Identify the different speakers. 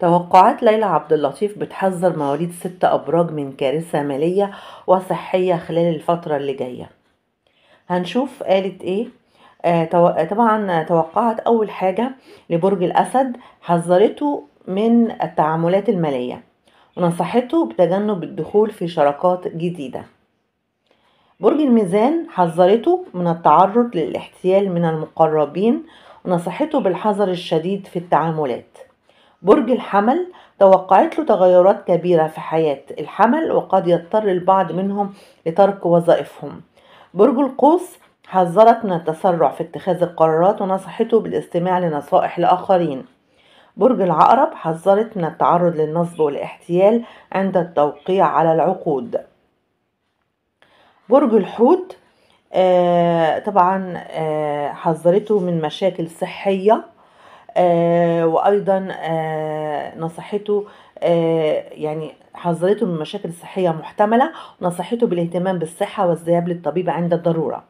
Speaker 1: توقعات ليلى عبد اللطيف بتحذر مواليد ست أبراج من كارثة مالية وصحية خلال الفترة اللي جاية هنشوف قالت ايه آه طبعا توقعت أول حاجة لبرج الأسد حذرته من التعاملات المالية ونصحته بتجنب الدخول في شراكات جديدة برج الميزان حذرته من التعرض للاحتيال من المقربين ونصحته بالحذر الشديد في التعاملات برج الحمل توقعت له تغيرات كبيرة في حياة الحمل وقد يضطر البعض منهم لترك وظائفهم برج القوس حذرت من التسرع في اتخاذ القرارات ونصحته بالاستماع لنصائح الآخرين برج العقرب حذرت من التعرض للنصب والاحتيال عند التوقيع على العقود برج الحوت آه طبعا آه حذرته من مشاكل صحية آه، وايضا آه، نصحته آه، يعني حذرته من مشاكل صحية محتملة ونصحته بالاهتمام بالصحة والذهاب للطبيب عند الضرورة